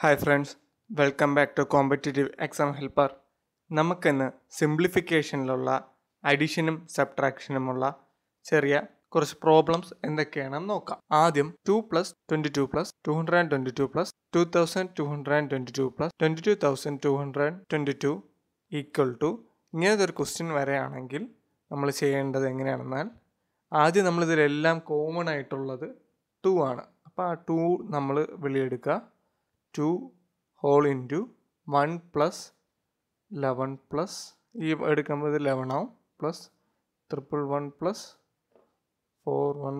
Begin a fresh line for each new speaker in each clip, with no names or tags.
hi friends welcome back to competitive exam helper നമുക്കിന്ന് സിംപ്ലിഫിക്കേഷനിലുള്ള അഡീഷനും സബ്ട്രാക്ഷനുമുള്ള ചെറിയ കുറച്ച് പ്രോബ്ലംസ് എന്തൊക്കെയാണെന്ന് നോക്കാം ആദ്യം two plus twenty two plus two hundred and twenty two plus two thousand two hundred and twenty two plus twenty two thousand two hundred and twenty two equal to ഇങ്ങനത്തെ ഒരു question വരെയാണെങ്കിൽ നമ്മൾ ചെയ്യേണ്ടത് എങ്ങനെയാണെന്നാൽ ആദ്യം നമ്മളിതിലെല്ലാം common ആയിട്ടുള്ളത് to ആണ് അപ്പോൾ ആ two നമ്മൾ വെളിയെടുക്കുക two whole into one plus eleven plus ഈ എടുക്കുമ്പോൾ ഇത് ലെവൻ ആവും plus triple one plus four one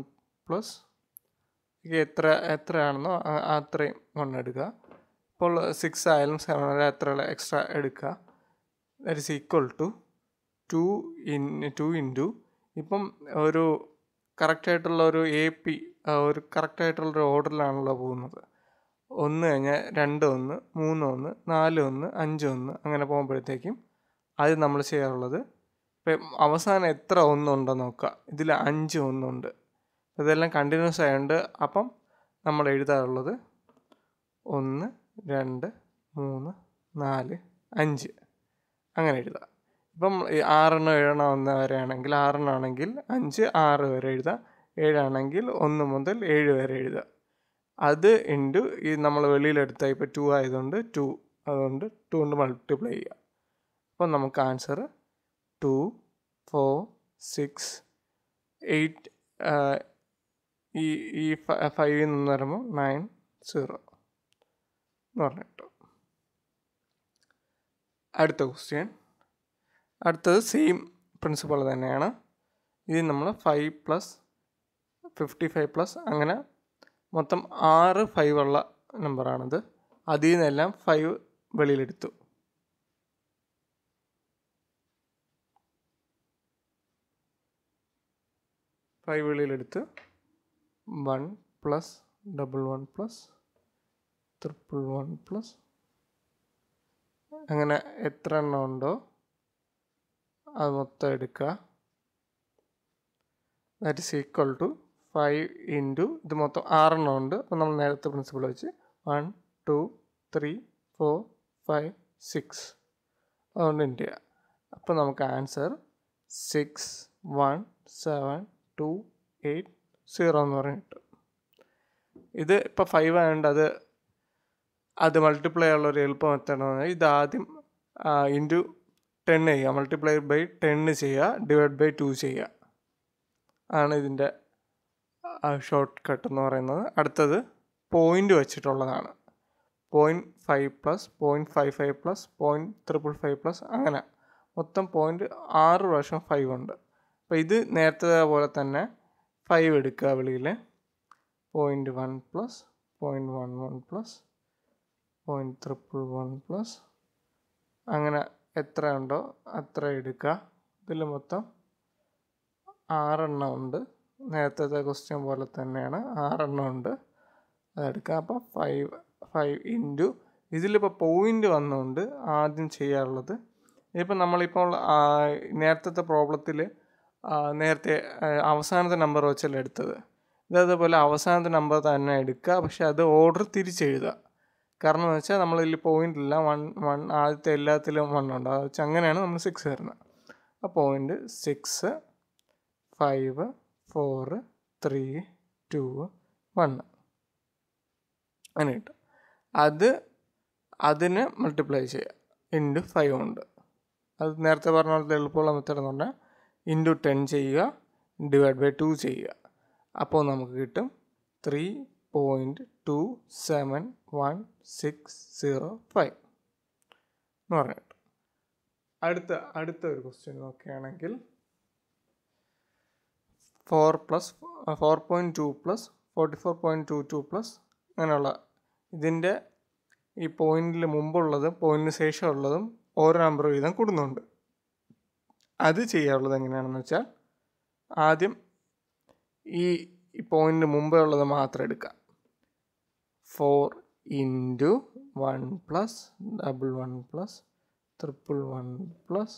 plus എത്ര എത്രയാണെന്നോ അത്രയും കൊണ്ട് എടുക്കുക ഇപ്പോൾ സിക്സ് ആയാലും സെവൻ ആയാലും എത്ര എക്സ്ട്രാ എടുക്കുക that is equal to two in two into ഇപ്പം ഒരു കറക്റ്റായിട്ടുള്ള ഒരു എ പി ഒരു കറക്റ്റായിട്ടുള്ളൊരു ഓർഡറിലാണല്ലോ പോകുന്നത് ഒന്ന് കഴിഞ്ഞാൽ രണ്ട് ഒന്ന് മൂന്ന് ഒന്ന് നാല് ഒന്ന് അഞ്ച് ഒന്ന് അങ്ങനെ പോകുമ്പോഴത്തേക്കും ആദ്യം നമ്മൾ ചെയ്യാറുള്ളത് ഇപ്പം അവസാനം എത്ര ഒന്നുണ്ടോ നോക്കുക ഇതിൽ അഞ്ച് ഒന്നുണ്ട് ഇതെല്ലാം കണ്ടിന്യൂസ് ആയതുകൊണ്ട് അപ്പം നമ്മൾ എഴുതാറുള്ളത് ഒന്ന് രണ്ട് മൂന്ന് നാല് അഞ്ച് അങ്ങനെ എഴുതാം ഇപ്പം ആറെണ്ണം ഏഴെണ്ണം ഒന്ന് ആണെങ്കിൽ ആറെണ്ണം ആണെങ്കിൽ അഞ്ച് ആറ് വരെ എഴുതാം ഏഴാണെങ്കിൽ ഒന്ന് മുതൽ ഏഴ് വരെ എഴുതാം അത് ഇൻറ്റു ഈ നമ്മൾ വെളിയിലെടുത്ത ഇപ്പോൾ ടു ആയതുകൊണ്ട് ടു അതുകൊണ്ട് ടു കൊണ്ട് മൾട്ടിപ്ലൈ ചെയ്യുക അപ്പോൾ നമുക്ക് answer two four six eight ഈ ഈ ഫൈവിൽ നിന്ന് വരുമ്പോൾ നയൻ സീറോ എന്ന് പറഞ്ഞിട്ട് അടുത്ത ക്വസ്റ്റ്യൻ അടുത്തത് സെയിം പ്രിൻസിപ്പൾ തന്നെയാണ് ഇത് നമ്മൾ five plus fifty five plus അങ്ങനെ മൊത്തം ആറ് ഫൈവ് ഉള്ള നമ്പറാണിത് അതിൽ നിന്നെല്ലാം ഫൈവ് വെളിയിലെടുത്തു ഫൈവ് വെളിയിലെടുത്ത് one plus double one plus triple one plus അങ്ങനെ എത്ര എണ്ണം ഉണ്ടോ അത് മൊത്തം എടുക്കുക that is equal to five into ഇത് മൊത്തം ആറെണ്ണം ഉണ്ട് അപ്പോൾ നമ്മൾ നേരത്തെ പ്രിൻസിപ്പിൾ വെച്ച് one two three four five six അതുകൊണ്ട് ഇൻറ്റ് ചെയ്യുക അപ്പോൾ നമുക്ക് answer six one seven two eight zero എന്ന് പറഞ്ഞ് കിട്ടും ഇത് ഇപ്പോൾ ഫൈവ് ആയതുകൊണ്ട് അത് അത് മൾട്ടിപ്ലൈ ഉള്ള ഒരു എളുപ്പം എത്തണമെന്ന് ഇത് ആദ്യം ഇൻറ്റു ടെൻ ചെയ്യുക മൾട്ടിപ്ലൈ ബൈ ടെന്ന് ചെയ്യുക ഡിവൈഡ് ബൈ ടു ചെയ്യുക ആണ് ഇതിൻ്റെ ഷോർട്ട് കട്ട് എന്ന് പറയുന്നത് അടുത്തത് പോയിൻ്റ് വെച്ചിട്ടുള്ളതാണ് point five plus point five five plus point triple five plus അങ്ങനെ മൊത്തം പോയിൻ്റ് ആറ് പ്രാവശ്യം ഫൈവ് ഉണ്ട് അപ്പോൾ ഇത് നേരത്തെ പോലെ തന്നെ ഫൈവ് എടുക്കുക വിളിയിൽ point one plus point one one plus point triple one plus അങ്ങനെ എത്ര ഉണ്ടോ അത്ര എടുക്കുക ഇതിൽ മൊത്തം ആറെണ്ണം ഉണ്ട് നേരത്തെ ക്വസ്റ്റ്യൻ പോലെ തന്നെയാണ് ആറെണ്ണം ഉണ്ട് അതെടുക്കാം അപ്പോൾ ഫൈവ് ഫൈവ് ഇൻറ്റു ഇതിലിപ്പോൾ പോയിൻ്റ് വന്നുകൊണ്ട് ആദ്യം ചെയ്യാറുള്ളത് ഇപ്പം നമ്മളിപ്പോൾ നേരത്തെ പ്രോബ്ലത്തിൽ നേരത്തെ അവസാനത്തെ നമ്പർ വെച്ചല്ല എടുത്തത് ഇതേപോലെ അവസാനത്തെ നമ്പർ തന്നെ എടുക്കുക പക്ഷേ അത് ഓർഡർ തിരിച്ചെഴുതുക കാരണം എന്ന് വെച്ചാൽ നമ്മളിതിൽ പോയിൻ്റ് ഇല്ല വൺ വൺ ആദ്യത്തെ എല്ലാത്തിലും വൺ ഉണ്ട് അത് വെച്ചാൽ അങ്ങനെയാണ് നമ്മൾ സിക്സ് വരുന്നത് ആ point six five four three two one അങ്ങനെ കിട്ടും അത് അതിന് മൾട്ടിപ്ലൈ ചെയ്യുക ഇൻറ്റു ഫൈവ് ഉണ്ട് അത് നേരത്തെ പറഞ്ഞ പോലത്തെ എളുപ്പമുള്ള മെത്തേഡ് എന്ന് പറഞ്ഞാൽ ഇൻറ്റു ടെൻ ചെയ്യുക ഡിവൈഡ് ബൈ ടു ചെയ്യുക അപ്പോൾ നമുക്ക് കിട്ടും three point two seven one six zero five എന്ന് പറഞ്ഞിട്ട് അടുത്ത അടുത്ത ഒരു ക്വസ്റ്റ്യൻ നോക്കുകയാണെങ്കിൽ four plus four point two plus forty four point two two plus അങ്ങനെയുള്ള ഇതിൻ്റെ ഈ പോയിൻറ്റിൽ മുമ്പുള്ളതും പോയിൻറ്റിന് ശേഷമുള്ളതും ഓരോ നമ്പർ വീതം കൂടുന്നുണ്ട് അത് ചെയ്യാനുള്ളത് എങ്ങനെയാണെന്ന് വെച്ചാൽ ആദ്യം ഈ പോയിൻറ്റിന് മുമ്പേ ഉള്ളത് മാത്രം എടുക്കുക four into one plus double one plus triple one plus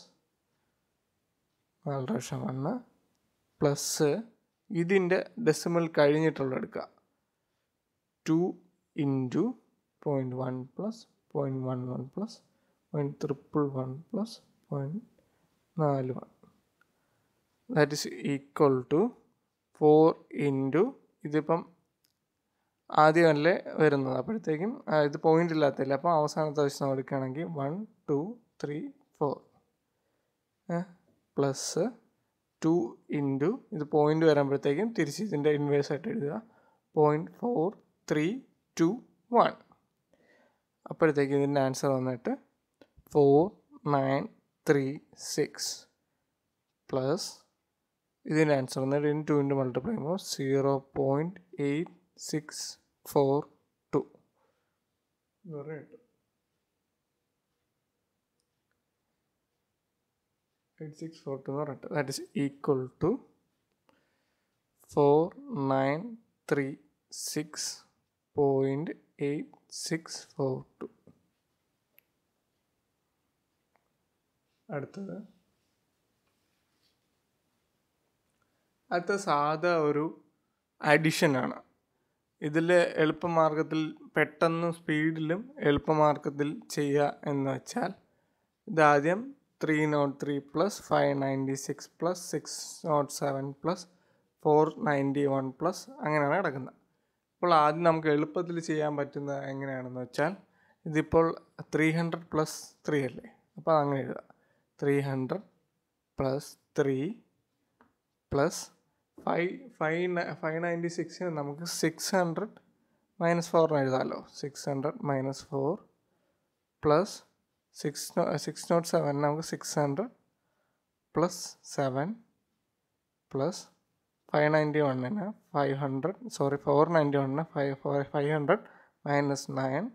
നാല് ലക്ഷം വന്ന് പ്ലസ് ഇതിൻ്റെ ഡെസിമൽ കഴിഞ്ഞിട്ടുള്ള എടുക്കുക two into point one plus point one one plus point triple one plus point നാല് one that is equal to four into ഇതിപ്പം ആദ്യമല്ലേ വരുന്നത് അപ്പോഴത്തേക്കും ഇത് പോയിൻ്റ് ഇല്ലാത്തല്ലേ അപ്പോൾ അവസാനത്തെ വെച്ച് നമ്മൾ എടുക്കുകയാണെങ്കിൽ one two three four plus two into ഇത് പോയിൻ്റ് വരുമ്പോഴത്തേക്കും തിരിച്ച് ഇതിൻ്റെ ഇൻവേഴ്സ് ആയിട്ട് എഴുതുക point four three two one അപ്പോഴത്തേക്ക് ഇതിൻ്റെ ആൻസർ വന്നിട്ട് four nine three six plus ഇതിൻ്റെ ആൻസർ വന്നിട്ട് ഇൻ ടു ഇൻറ്റു മൾട്ടിപ്ലൈ ചെയ്യുമ്പോൾ zero point eight six four two എന്ന് പറഞ്ഞിട്ട് എയ്റ്റ് സിക്സ് ഫോർ ടു എന്ന് പറഞ്ഞിട്ട് that is equal to four nine three six point eight six four two അടുത്തത് അടുത്ത സാധാ ഒരു അഡിഷനാണ് ഇതിൽ എളുപ്പമാർഗത്തിൽ പെട്ടെന്ന് സ്പീഡിലും എളുപ്പമാർഗത്തിൽ ചെയ്യുക എന്ന് വെച്ചാൽ ഇതാദ്യം three three nought plus plus five ninety six six nought seven plus four ninety one plus അങ്ങനെയാണ് കിടക്കുന്നത് അപ്പോൾ ആദ്യം നമുക്ക് എളുപ്പത്തിൽ ചെയ്യാൻ പറ്റുന്നത് എങ്ങനെയാണെന്ന് വെച്ചാൽ ഇതിപ്പോൾ ത്രീ ഹൺഡ്രഡ് പ്ലസ് ത്രീ അല്ലേ അപ്പോൾ അങ്ങനെ എഴുതാം three hundred plus three plus five five five ninety സിക്സിന് നമുക്ക് സിക്സ് ഹൺഡ്രഡ് മൈനസ് ഫോറിന് എഴുതാമല്ലോ six hundred minus four plus six six nought seven നമുക്ക് six hundred plus seven plus five ninety വണ്ണിന് five hundred sorry four ninety വണ്ണിന് five four five hundred minus nine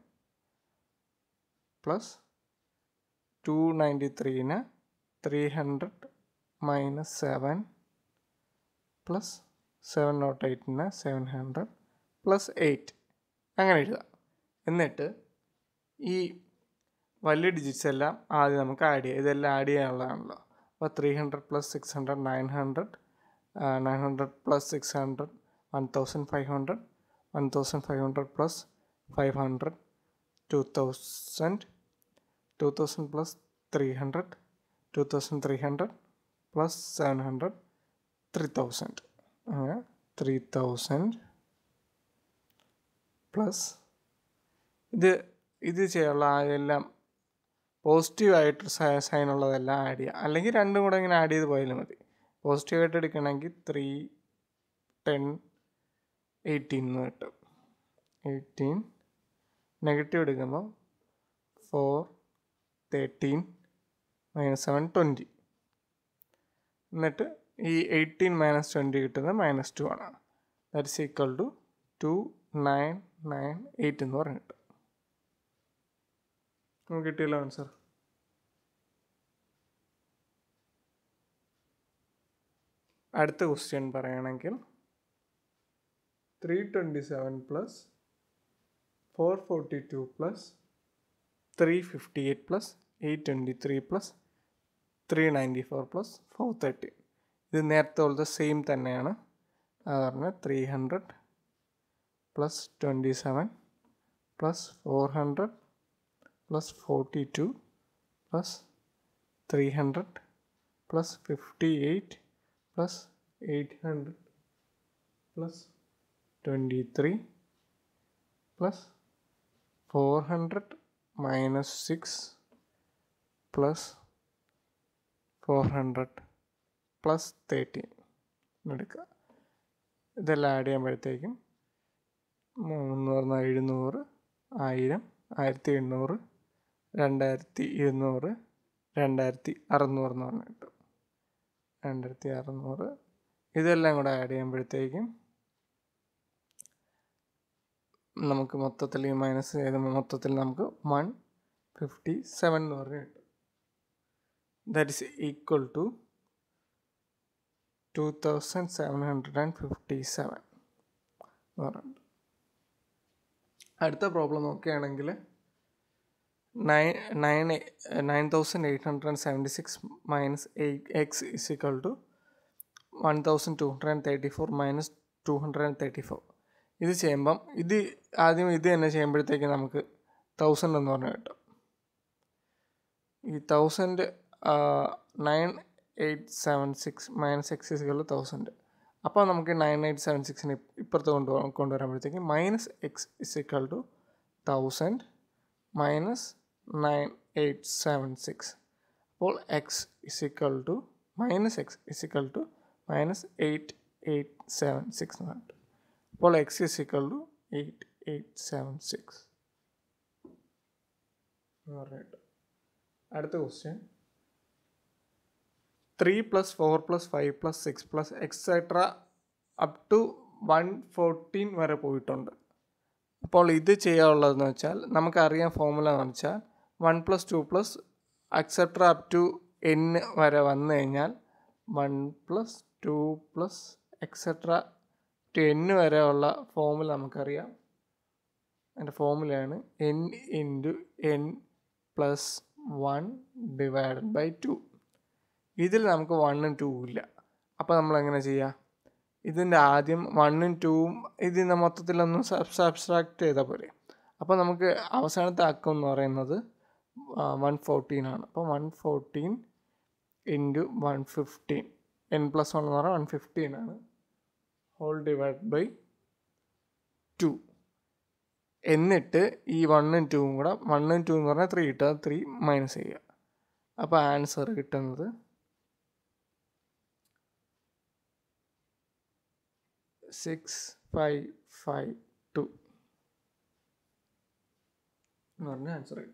plus two ninety ത്രീന് three hundred minus seven plus seven nought എയ്റ്റിന് seven hundred plus eight അങ്ങനെ എഴുതാം എന്നിട്ട് ഈ വലിയ digits എല്ലാം ആദ്യം നമുക്ക് ആഡ് ചെയ്യാം ഇതെല്ലാം ആഡ് ചെയ്യാനുള്ളതാണല്ലോ അപ്പോൾ three hundred plus six hundred nine hundred nine hundred plus six hundred one thousand five hundred one thousand five hundred plus five hundred two thousand two thousand plus three hundred two thousand three hundred plus seven hundred three thousand അങ്ങനെ three thousand plus ഇത് ഇത് ചെയ്യാനുള്ള എല്ലാം പോസിറ്റീവായിട്ട് sign ഉള്ളതെല്ലാം add ചെയ്യുക അല്ലെങ്കിൽ രണ്ടും കൂടെ ഇങ്ങനെ ആഡ് ചെയ്ത് പോയാലും മതി പോസിറ്റീവായിട്ട് എടുക്കണമെങ്കിൽ ത്രീ ടെൻ എയ്റ്റീൻ എന്ന് കിട്ടും എയ്റ്റീൻ നെഗറ്റീവ് എടുക്കുമ്പോൾ four thirteen minus seven twenty എന്നിട്ട് ഈ എയ്റ്റീൻ മൈനസ് ട്വൻറ്റി കിട്ടുന്നത് മൈനസ് ടു ആണ് that's equal to two nine nine eight എന്ന് പറഞ്ഞിട്ട് കിട്ടിയല്ലോ ആൻസർ അടുത്ത ക്വസ്റ്റ്യൻ പറയുകയാണെങ്കിൽ three twenty seven plus four forty two plus three fifty eight plus eight twenty three plus three ninety four plus four thirty ഇത് നേരത്തെ ഉള്ളത് same തന്നെയാണ് അത് പറഞ്ഞ three hundred plus twenty seven plus four hundred plus forty two plus three hundred plus fifty eight plus eight hundred plus twenty three plus four hundred minus six plus four hundred plus thirteen എടുക്കുക ഇതെല്ലാം add ചെയ്യുമ്പോഴത്തേക്കും മുന്നൂറ് എഴുന്നൂറ് ആയിരം ആയിരത്തി എണ്ണൂറ് രണ്ടായിരത്തി ഇരുന്നൂറ് രണ്ടായിരത്തി അറുന്നൂറെന്ന് പറഞ്ഞ് കിട്ടും രണ്ടായിരത്തി അറുന്നൂറ് ഇതെല്ലാം കൂടെ ആഡ് ചെയ്യുമ്പോഴത്തേക്കും നമുക്ക് മൊത്തത്തിൽ ഈ മൈനസ് ചെയ്ത മൊത്തത്തിൽ നമുക്ക് വൺ ഫിഫ്റ്റി സെവൻ എന്ന് പറഞ്ഞു കിട്ടും that is equal to two thousand seven hundred and fifty seven എന്ന് പറയുന്നത് അടുത്ത പ്രോബ്ലം നോക്കുകയാണെങ്കിൽ 9, 9, 9876 thousand 8x hundred and to 1234 minus two hundred thirty four ഇത് ചെയ്യുമ്പം ഇത് ആദ്യം ഇത് തന്നെ ചെയ്യുമ്പോഴത്തേക്ക് നമുക്ക് തൗസൻഡ് എന്ന് പറഞ്ഞു കിട്ടും ഈ thousand nine eight seven six minus x is equal thousand അപ്പോൾ നമുക്ക് നയൻ എയ്റ്റ് സെവൻ സിക്സിന് ഇപ്പുറത്ത് കൊണ്ട് കൊണ്ടുവരുമ്പോഴത്തേക്ക് minus x is equal two thousand minus nine eight seven six അപ്പോൾ x is equal two minus x is equal two minus eight eight seven six എന്ന് പറഞ്ഞിട്ട് അപ്പോൾ x is equal two eight eight seven six എന്ന് പറഞ്ഞിട്ട് അടുത്ത question three plus four plus five plus six plus etcetera up to one fourteen വരെ പോയിട്ടുണ്ട് അപ്പോൾ ഇത് ചെയ്യാനുള്ളതെന്ന് വെച്ചാൽ നമുക്കറിയാം ഫോമുല എന്ന് വെച്ചാൽ one plus two plus etcetera up to n വരെ വന്നു കഴിഞ്ഞാൽ one plus two plus etcetera to n വരെ ഉള്ള ഫോമുല നമുക്കറിയാം അതിൻ്റെ ഫോമുലയാണ് n into n plus one divided by two ഇതിൽ നമുക്ക് വണ്ണും ടൂ ഇല്ല അപ്പോൾ നമ്മൾ എങ്ങനെ ചെയ്യുക ഇതിൻ്റെ ആദ്യം വണ്ണും ടൂവും ഇതിൻ്റെ മൊത്തത്തിലൊന്നും സബ്സ് അബ്സ്ട്രാക്ട് ചെയ്താൽ പോലെ അപ്പോൾ നമുക്ക് അവസാനത്തെ അക്കം എന്ന് പറയുന്നത് വൺ ഫോർട്ടീൻ ആണ് അപ്പോൾ one fourteen into one fifteen n plus one എന്ന് പറഞ്ഞാൽ വൺ ഫിഫ്റ്റീൻ ആണ് ഹോൾ ഡിവൈഡ് ബൈ ടു എന്നിട്ട് ഈ വണ്ണും ടൂവും കൂടെ വണ്ണും ടൂ എന്ന് പറഞ്ഞാൽ ത്രീ കിട്ടുക ത്രീ മൈനസ് ചെയ്യുക അപ്പോൾ ആൻസർ കിട്ടുന്നത് സിക്സ് ഫൈവ് ഫൈവ് ടു എന്ന് പറഞ്ഞാൽ ആൻസർ കിട്ടും